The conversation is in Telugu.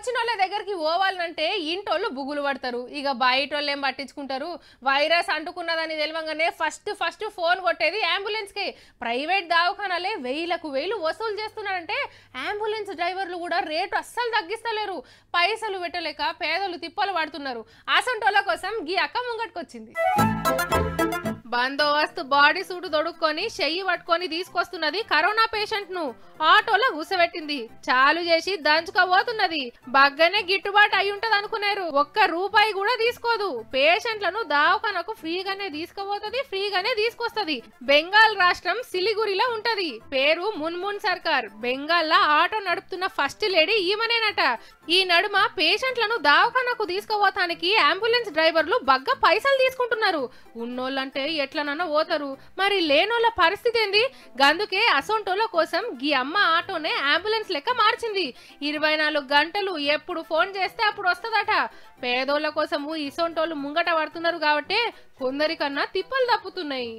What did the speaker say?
వచ్చిన వాళ్ళ దగ్గరికి పోవాలంటే ఇంటోళ్ళు బుగులు పడతారు ఇక బయట వాళ్ళు ఏం పట్టించుకుంటారు వైరస్ అంటుకున్నదని తెలియగానే ఫస్ట్ ఫస్ట్ ఫోన్ కొట్టేది అంబులెన్స్కి ప్రైవేట్ దావఖానాలే వెయ్యిలకు వెయ్యిలు వసూలు చేస్తున్నారంటే అంబులెన్స్ డ్రైవర్లు కూడా రేటు అస్సలు తగ్గిస్తలేరు పైసలు పెట్టలేక పేదలు తిప్పలు పడుతున్నారు అసంటోళ్ళ కోసం గీ అక్క ముంగట్కొచ్చింది బందోబస్తు బాడీ సూట్ దొడుక్కొని చెయ్యి పట్టుకొని తీసుకొస్తున్నది కరోనా పేషెంట్ ను ఆటోలో గుసబెట్టింది చాలు చేసి దంచుకోబోతున్నది బగ్గనే గిట్టుబాటు అయి ఉంటది అనుకున్నారు ఒక్క రూపాయి కూడా తీసుకోదు పేషెంట్లను దావఖానకు ఫ్రీగానే తీసుకోబోతుంది ఫ్రీగానే తీసుకొస్తుంది బెంగాల్ రాష్ట్రం సిలిగురిలో ఉంటది పేరు మున్మున్ సర్కార్ బెంగాల్ లా ఆటో నడుపుతున్న ఫస్ట్ లేడీ ఈమెనేనట ఈ నడుమ పేషెంట్లను దావఖానకు తీసుకోబోతానికి అంబులెన్స్ డ్రైవర్లు బగ్గ పైసలు తీసుకుంటున్నారు ఉన్నోళ్ళంటే ఎట్లనన్నా పోతారు మరి లేనోళ్ళ పరిస్థితి ఏంది గందుకే అసోంటోల కోసం గీ అమ్మ ఆటోనే అంబులెన్స్ లెక్క మార్చింది ఇరవై నాలుగు గంటలు ఎప్పుడు ఫోన్ చేస్తే అప్పుడు వస్తుందట పేదోళ్ళ కోసం ఇసోంటోళ్ళు ముంగట పడుతున్నారు కాబట్టి కొందరికన్నా తిప్పలు తప్పుతున్నాయి